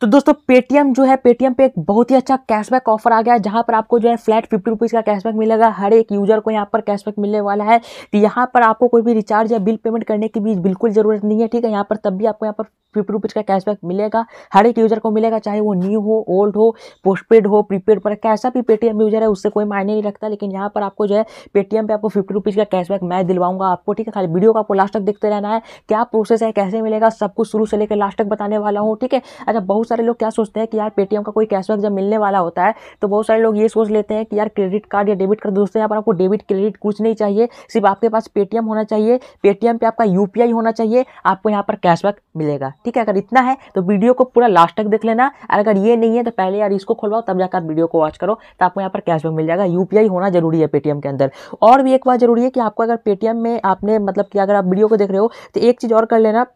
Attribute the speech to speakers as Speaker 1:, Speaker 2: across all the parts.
Speaker 1: तो दोस्तों पेटीएम जो है पेटीएम पे एक बहुत ही अच्छा कैशबैक ऑफर आ गया है जहाँ पर आपको जो है फ्लैट फिफ्टी रुपीज़ का कैशबैक मिलेगा हर एक यूज़र को यहाँ पर कैशबैक मिलने वाला है तो यहाँ पर आपको कोई भी रिचार्ज या बिल पेमेंट करने की भी बिल्कुल ज़रूरत नहीं है ठीक है यहाँ पर तब भी आपको यहाँ पर फिफ्टी रुपीज़ का कैशबैक मिलेगा हर एक यूज़र को मिलेगा चाहे वो न्यू हो ओल्ड हो पोस्टपेड हो प्रीपेड पर कैसा भी पेटीएम यूज़र है उससे कोई मायने नहीं रखता लेकिन यहाँ पर आपको जो है पेटीएम पर आपको फिफ्टी रुपीज़ का कैशबैक मैं दिलवाऊंगा आपको ठीक है खाली वीडियो को आपको लास्ट तक देखते रहना है क्या प्रोसेस है कैसे मिलेगा सब कुछ शुरू से लेकर लास्ट तक बताने वाला हूँ ठीक है अच्छा बहुत सारे लोग क्या सोचते हैं कि यार पेटीएम का कोई कैशबैक जब मिलने वाला होता है तो बहुत सारे लोग ये सोच लेते हैं कि यार क्रेडिट कार्ड या डेबिट कार्ड दोस्तों यहाँ पर आपको डेबिट क्रेडिट कुछ नहीं चाहिए सिर्फ आपके पास पेटीएम होना चाहिए पेटीएम पर आपका यू होना चाहिए आपको यहाँ पर कैशबैक मिलेगा ठीक है अगर इतना है तो वीडियो को पूरा लास्ट तक देख लेना और अगर ये नहीं है तो पहले यार इसको खुलवाओ तब जाकर वीडियो को वॉच करो तो आपको यहाँ पर कैशबैक मिल जाएगा यू होना जरूरी है पेटीएम के अंदर और भी एक बात जरूरी है कि आपको अगर पेटीएम में आपने मतलब कि अगर आप वीडियो को देख रहे हो तो एक चीज़ और कर लेना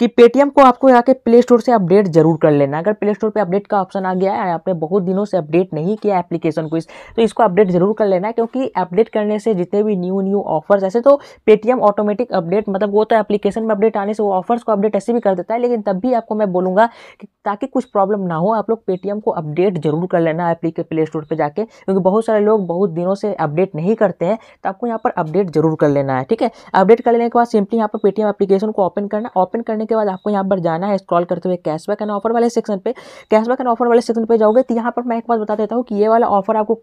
Speaker 1: कि पेटीएम को आपको यहाँ के प्ले स्टोर से अपडेट जरूर कर लेना अगर प्ले स्टोर पे अपडेट का ऑप्शन आ गया है आपने बहुत दिनों से अपडेट नहीं किया एप्लीकेशन को इस तो इसको अपडेट जरूर कर लेना क्योंकि अपडेट करने से जितने भी न्यू न्यू ऑफर्स ऐसे तो पेटीएम ऑटोमेटिक अपडेट मतलब वो तो एप्लीकेशन में अपडेट आने से वो ऑफर्स को अपडेट ऐसे भी कर देता है लेकिन तब भी आपको मैं बोलूँगा कि ताकि कुछ प्रॉब्लम ना हो आप लोग पेटीएम को अपडेट जरूर कर लेना एप्ली प्ले स्टोर पर जाके क्योंकि बहुत सारे लोग बहुत दिनों से अपडेट नहीं करते हैं तो आपको यहाँ पर अपडेट जरूर कर लेना है ठीक है अपडेट कर लेने के बाद सिंपली यहाँ पर पेटीएम एप्लीकेशन को ओपन करना ओपन करने के बाद आपको यहाँ पर जाना है स्क्रॉल करते हुए कैशबैक एंड ऑफर वाले सेक्शन पे कैशबैक एंड ऑफर वाले सेक्शन पे जाओगे तो यहाँ पर मैं एक बात बता देता हूँ कि ये वाला ऑफर आपको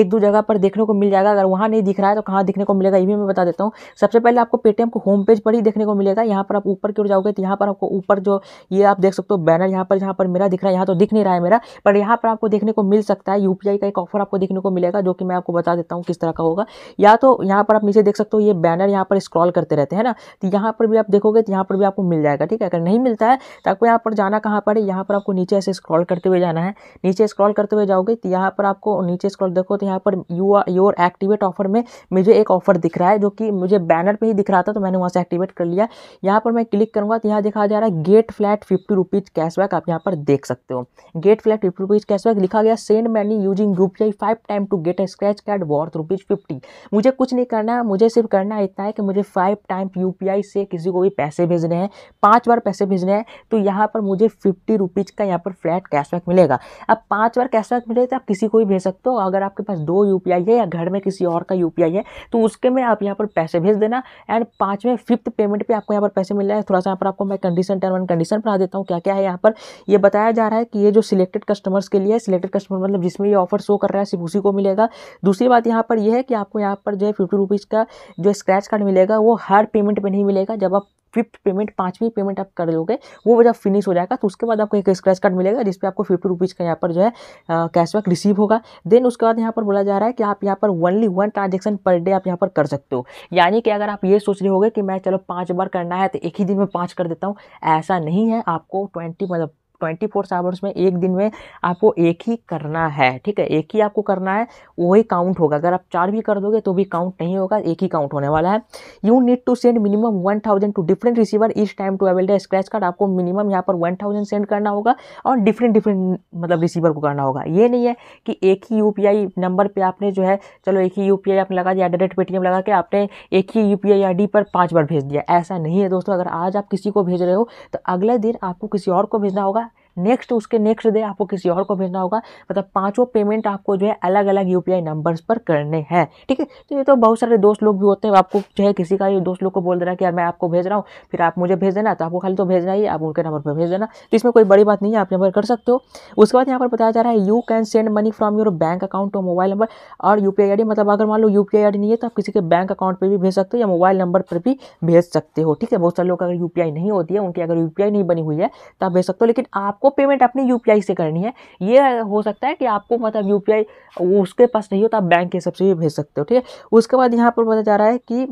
Speaker 1: एक दो जगह पर देखने को मिल जाएगा अगर वहाँ नहीं दिख रहा है तो कहाँ देखने को मिलेगा ये भी मैं बता देता हूँ सबसे पहले आपको पेटीएम को होम पेज पर ही देखने को मिलेगा यहाँ पर आप ऊपर की ओर जाओगे तो यहाँ पर आपको ऊपर जो ये आप देख सकते हो बैनर यहाँ पर जहाँ पर मेरा दिख रहा है यहाँ तो दिख नहीं रहा है मेरा पर यहाँ पर आपको देखने को मिल सकता है यू का एक ऑफर आपको देखने को मिलेगा जो कि मैं आपको बता देता हूँ किस तरह का होगा या तो यहाँ पर आप नीचे देख सकते हो ये बैनर यहाँ पर स्क्रॉल करते रहते हैं ना तो यहाँ पर भी आप देखोगे तो यहाँ पर भी आपको मिल जाएगा ठीक है अगर नहीं मिलता है तो आपको यहाँ पर जाना कहाँ पर है यहाँ पर आपको नीचे ऐसे स्क्रॉल करते हुए जाना है नीचे स्क्रॉल करते हुए जाओगे तो यहाँ पर आपको नीचे स्क्रॉल देखो तो यहाँ पर यू योर एक्टिवेट ऑफर में मुझे एक ऑफर दिख रहा है जो कि मुझे बैनर पर ही दिख रहा था तो मैंने वहाँ से एक्टिवेट कर लिया यहाँ पर मैं क्लिक करूँगा तो यहाँ देखा जा रहा है get flat fifty rupees cashback आप यहाँ पर देख सकते हो get flat fifty rupees cashback लिखा गया send money using group P five time to get a scratch card worth rupees fifty मुझे कुछ नहीं करना है मुझे सिर्फ करना इतना है कि मुझे फाइव टाइम यू से किसी को भी पैसे भेजने हैं पाँच पाँच बार पैसे भेजने हैं तो यहाँ पर मुझे फिफ्टी रुपीज़ का यहाँ पर फ्लैट कैशबैक मिलेगा अब पाँच बार कैशबैक मिले तो आप किसी को भी भेज सकते हो अगर आपके पास दो यू है या घर में किसी और का यू है तो उसके में आप यहाँ पर पैसे भेज देना एंड पाँचवें फिफ्थ पेमेंट पर आपको यहाँ पर पैसे मिल रहे थोड़ा सा यहाँ पर आपको मैं कंडीशन टर्म एंड कंडीशन बना देता हूँ क्या क्या है यहाँ पर यह बताया जा रहा है कि ये जो सिलेक्टेड कस्टमर्स के लिए सिलेक्टेड कस्टमर मतलब जिसमें ये ऑफर शो कर रहा है सिर्फ उसी को मिलेगा दूसरी बात यहाँ पर यह है कि आपको यहाँ पर जो है फिफ्टी रुपीज़ का जो स्क्रैच कार्ड मिलेगा वो हर पेमेंट पे नहीं मिलेगा जब आप फिफ्थ पेमेंट पाँचवीं पेमेंट आप कर लोगे वो जब फिनिश हो जाएगा तो उसके बाद आपको एक स्क्रैच कार्ड मिलेगा जिसपे आपको फिफ्टी रुपीज़ का यहाँ पर जो है कैशबैक रिसीव होगा देन उसके बाद यहाँ पर बोला जा रहा है कि आप यहाँ पर only one transaction per day आप यहाँ पर कर सकते हो यानी कि अगर आप ये सोच रहे होगे कि मैं चलो पाँच बार करना है तो एक ही दिन में पाँच कर देता हूँ ऐसा नहीं है आपको ट्वेंटी मतलब ट्वेंटी फोर्स आवर्स में एक दिन में आपको एक ही करना है ठीक है एक ही आपको करना है वही काउंट होगा अगर आप चार भी कर दोगे तो भी काउंट नहीं होगा एक ही काउंट होने वाला है you need to send minimum one thousand to different receiver इस time to avail scratch card आपको मिनिमम यहाँ पर वन थाउजेंड सेंड करना होगा और डिफरेंट डिफरेंट मतलब रिसीवर को करना होगा ये नहीं है कि एक ही यू नंबर पर आपने जो है चलो एक ही यू आपने लगा दिया एट द रेट पेटीएम लगा के आपने एक ही यू पी पर पाँच बार भेज दिया ऐसा नहीं है दोस्तों अगर आज आप किसी को भेज रहे हो तो अगले दिन आपको किसी और को भेजना होगा नेक्स्ट उसके नेक्स्ट डे आपको किसी और को भेजना होगा मतलब पांचों पेमेंट आपको जो है अलग अलग यू नंबर्स पर करने हैं ठीक है तो ये तो बहुत सारे दोस्त लोग भी होते हैं आपको चाहे किसी का ये दोस्त लोग को बोल देना कि यार मैं आपको भेज रहा हूँ फिर आप मुझे भेज देना तो आपको खाली तो भेजना ही आप उनके नंबर पर भेज देना तो इसमें कोई बड़ी बात नहीं है आप यहाँ पर कर सकते हो उसके बाद यहाँ पर बताया जा रहा है you can send money from your bank account to mobile number और यू पी मतलब अगर मान लो यू पी नहीं है तो आप किसी के बैंक अकाउंट पर भी भेज सकते हो या मोबाइल नंबर पर भी भेज सकते हो ठीक है बहुत सारे लोग अगर यू नहीं होती है उनकी अगर यू नहीं बनी हुई है तो आप भेज सकते हो लेकिन आपको वो पेमेंट अपने यू से करनी है ये हो सकता है कि आपको मतलब यू उसके पास नहीं हो तो आप बैंक के हिसाब से भी भेज सकते हो ठीक है उसके बाद यहाँ पर बताया जा रहा है कि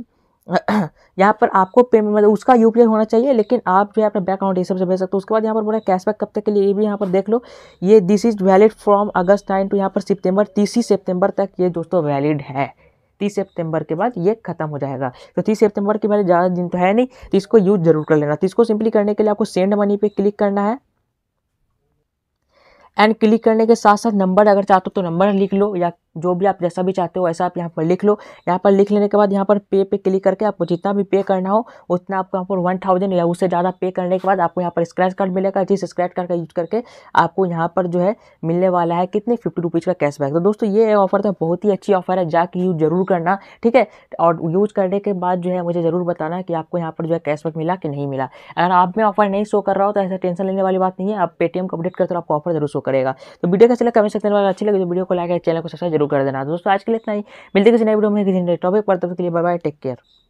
Speaker 1: यहाँ पर आपको पेमेंट मतलब उसका यू होना चाहिए लेकिन आप जो है अपना बैंक अकाउंट ये सबसे भेज सकते हो उसके बाद यहाँ पर बोला कैशबैक कब तक के लिए ये भी यहाँ पर देख लो ये this is valid from August nine to यहाँ पर सितंबर तीस सितंबर तक ये दोस्तों वैलिड है तीस सितंबर के बाद ये खत्म हो जाएगा तो तीस सितंबर के बाद ज़्यादा दिन तो है नहीं तो इसको यूज़ जरूर कर लेना तो इसको सिंपली करने के लिए आपको सेंड मनी पे क्लिक करना है एंड क्लिक करने के साथ साथ नंबर अगर चाहते हो तो नंबर लिख लो या जो भी आप जैसा भी चाहते हो वैसा आप यहाँ पर लिख लो यहाँ पर लिख लेने के बाद यहाँ पर पे पे क्लिक करके आपको जितना भी पे करना हो उतना आपको यहाँ पर वन थाउजेंड या उससे ज़्यादा पे करने के बाद आपको यहाँ पर स्क्रैच कार्ड मिलेगा जिस स्क्रैच कार्ड का यूज करके आपको यहाँ पर जो है मिलने वाला है कितने फिफ्टी रुपीज़ का कैशबैक तो दोस्तों ये ऑफर तो बहुत ही अच्छी ऑफर है जाके यूज जरूर करना ठीक है और यूज करने के बाद जो है मुझे ज़रूर बताना कि आपको यहाँ पर जो है कैशबैक मिला कि नहीं मिला अगर आप में ऑफर नहीं शो कर रहा हो तो ऐसा टेंशन लेने वाली बात नहीं है आप पेटीएम को अपडेट करते हो आपको ऑफर जरूर शो करेगा तो वीडियो कैसे लगा कमेंट सकते हैं अच्छी लगे तो वीडियो को लाइक चैनल को सब्सक्राइब जरूर जरूर कर देना दोस्तों आज के लिए इतना ही मिलते किसी नए वीडियो में किसी नए टॉपिक पर तब के लिए बाय बाय टेक केयर